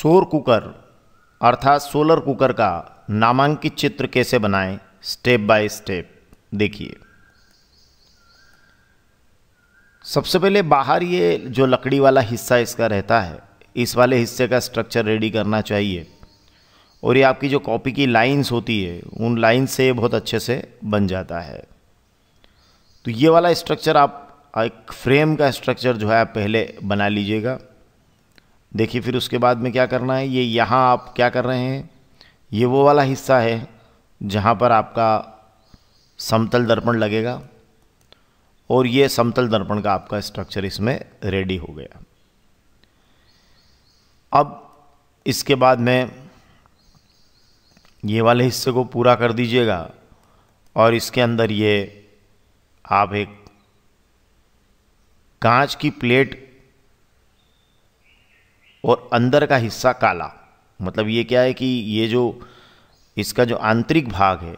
सोर कुकर अर्थात solar cooker का नामांकित चित्र कैसे बनाएं स्टेप बाय स्टेप देखिए सबसे पहले बाहर ये जो लकड़ी वाला हिस्सा इसका रहता है इस वाले हिस्से का स्ट्रक्चर रेडी करना चाहिए और ये आपकी जो कॉपी की लाइंस होती है उन लाइन से ये बहुत अच्छे से बन जाता है तो ये वाला स्ट्रक्चर आप एक फ्रेम का स्ट्रक्चर जो है आप पहले बना लीजिएगा देखिए फिर उसके बाद में क्या करना है ये यहाँ आप क्या कर रहे हैं ये वो वाला हिस्सा है जहाँ पर आपका समतल दर्पण लगेगा और ये समतल दर्पण का आपका स्ट्रक्चर इसमें रेडी हो गया अब इसके बाद में ये वाले हिस्से को पूरा कर दीजिएगा और इसके अंदर ये आप एक कांच की प्लेट और अंदर का हिस्सा काला मतलब ये क्या है कि ये जो इसका जो आंतरिक भाग है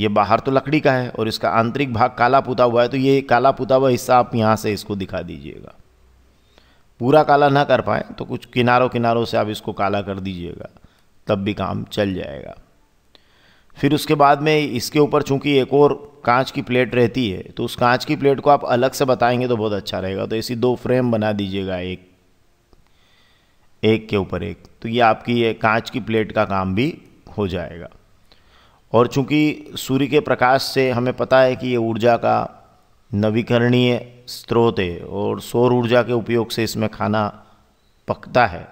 ये बाहर तो लकड़ी का है और इसका आंतरिक भाग काला पुता हुआ है तो ये काला पुता हुआ हिस्सा आप यहाँ से इसको दिखा दीजिएगा पूरा काला ना कर पाए तो कुछ किनारों किनारों से आप इसको काला कर दीजिएगा तब भी काम चल जाएगा फिर उसके बाद में इसके ऊपर चूंकि एक और कांच की प्लेट रहती है तो उस कांच की प्लेट को आप अलग से बताएंगे तो बहुत अच्छा रहेगा तो ऐसी दो फ्रेम बना दीजिएगा एक एक के ऊपर एक तो ये आपकी ये कांच की प्लेट का काम भी हो जाएगा और चूंकि सूर्य के प्रकाश से हमें पता है कि ये ऊर्जा का नवीकरणीय स्रोत है और सौर ऊर्जा के उपयोग से इसमें खाना पकता है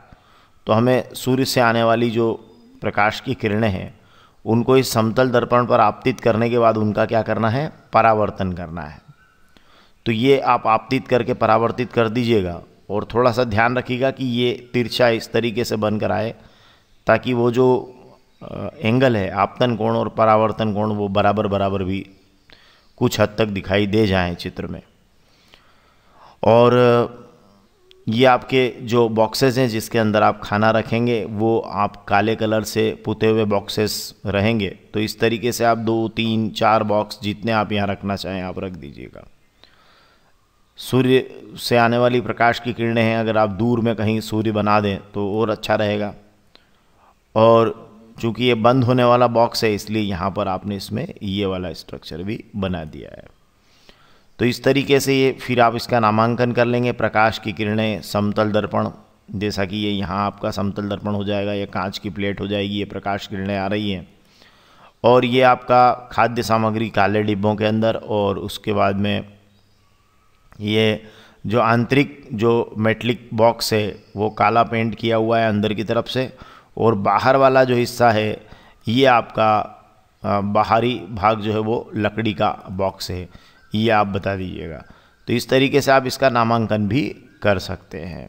तो हमें सूर्य से आने वाली जो प्रकाश की किरणें हैं उनको इस समतल दर्पण पर आपतित करने के बाद उनका क्या करना है परावर्तन करना है तो ये आप आपतित करके परावर्तित कर दीजिएगा और थोड़ा सा ध्यान रखिएगा कि ये तिरछा इस तरीके से बनकर आए ताकि वो जो एंगल है आपतन कोण और परावर्तन कोण वो बराबर बराबर भी कुछ हद तक दिखाई दे जाए चित्र में और ये आपके जो बॉक्सेस हैं जिसके अंदर आप खाना रखेंगे वो आप काले कलर से पुते हुए बॉक्सेस रहेंगे तो इस तरीके से आप दो तीन चार बॉक्स जितने आप यहाँ रखना चाहें आप रख दीजिएगा सूर्य से आने वाली प्रकाश की किरणें हैं अगर आप दूर में कहीं सूर्य बना दें तो और अच्छा रहेगा और चूँकि ये बंद होने वाला बॉक्स है इसलिए यहाँ पर आपने इसमें ये वाला स्ट्रक्चर भी बना दिया है तो इस तरीके से ये फिर आप इसका नामांकन कर लेंगे प्रकाश की किरणें समतल दर्पण जैसा कि ये यहाँ आपका समतल दर्पण हो जाएगा या कांच की प्लेट हो जाएगी ये प्रकाश किरणें आ रही हैं और ये आपका खाद्य सामग्री काले डिब्बों के अंदर और उसके बाद में ये जो आंतरिक जो मेटलिक बॉक्स है वो काला पेंट किया हुआ है अंदर की तरफ से और बाहर वाला जो हिस्सा है ये आपका बाहरी भाग जो है वो लकड़ी का बॉक्स है ये आप बता दीजिएगा तो इस तरीके से आप इसका नामांकन भी कर सकते हैं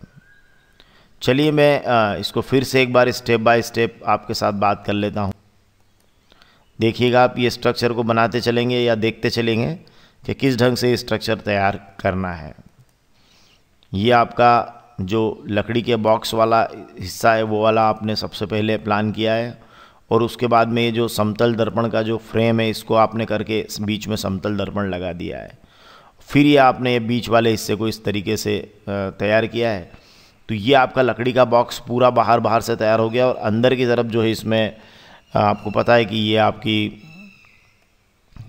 चलिए मैं इसको फिर से एक बार स्टेप बाय स्टेप आपके साथ बात कर लेता हूँ देखिएगा आप ये स्ट्रक्चर को बनाते चलेंगे या देखते चलेंगे कि किस ढंग से स्ट्रक्चर तैयार करना है ये आपका जो लकड़ी के बॉक्स वाला हिस्सा है वो वाला आपने सबसे पहले प्लान किया है और उसके बाद में ये जो समतल दर्पण का जो फ्रेम है इसको आपने करके बीच में समतल दर्पण लगा दिया है फिर ये आपने ये बीच वाले हिस्से को इस तरीके से तैयार किया है तो ये आपका लकड़ी का बॉक्स पूरा बाहर बाहर से तैयार हो गया और अंदर की तरफ जो है इसमें आपको पता है कि ये आपकी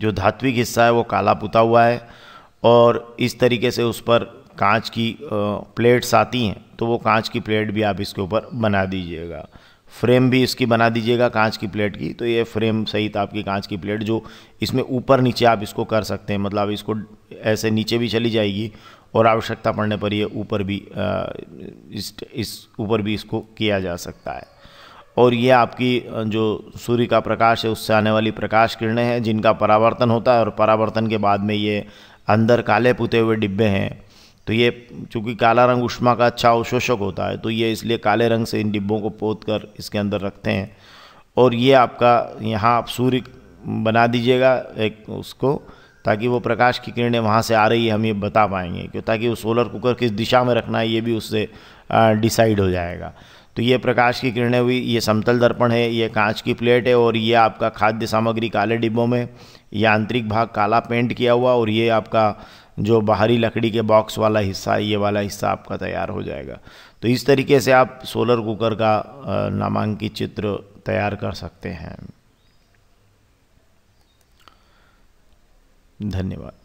जो धात्विक हिस्सा है वो काला पुता हुआ है और इस तरीके से उस पर कांच की प्लेट्स आती हैं तो वो कांच की प्लेट भी आप इसके ऊपर बना दीजिएगा फ्रेम भी इसकी बना दीजिएगा कांच की प्लेट की तो ये फ्रेम सहित आपकी कांच की प्लेट जो इसमें ऊपर नीचे आप इसको कर सकते हैं मतलब इसको ऐसे नीचे भी चली जाएगी और आवश्यकता पड़ने पर ये ऊपर भी इस इस ऊपर भी इसको किया जा सकता है और ये आपकी जो सूर्य का प्रकाश है उससे आने वाली प्रकाश किरणें हैं जिनका परावर्तन होता है और परावर्तन के बाद में ये अंदर काले पुते हुए डिब्बे हैं तो ये चूँकि काला रंग उष्मा का अच्छा अवशोषक होता है तो ये इसलिए काले रंग से इन डिब्बों को पोत कर इसके अंदर रखते हैं और ये आपका यहाँ आप सूर्य बना दीजिएगा एक उसको ताकि वो प्रकाश की किरणें वहाँ से आ रही है हम ये बता पाएंगे क्यों ताकि वो सोलर कुकर किस दिशा में रखना है ये भी उससे डिसाइड हो जाएगा तो ये प्रकाश की किरणें हुई ये समतल दर्पण है ये कांच की प्लेट है और ये आपका खाद्य सामग्री काले डिब्बों में ये आंतरिक भाग काला पेंट किया हुआ और ये आपका जो बाहरी लकड़ी के बॉक्स वाला हिस्सा ये वाला हिस्सा आपका तैयार हो जाएगा तो इस तरीके से आप सोलर कुकर का नामांकित चित्र तैयार कर सकते हैं धन्यवाद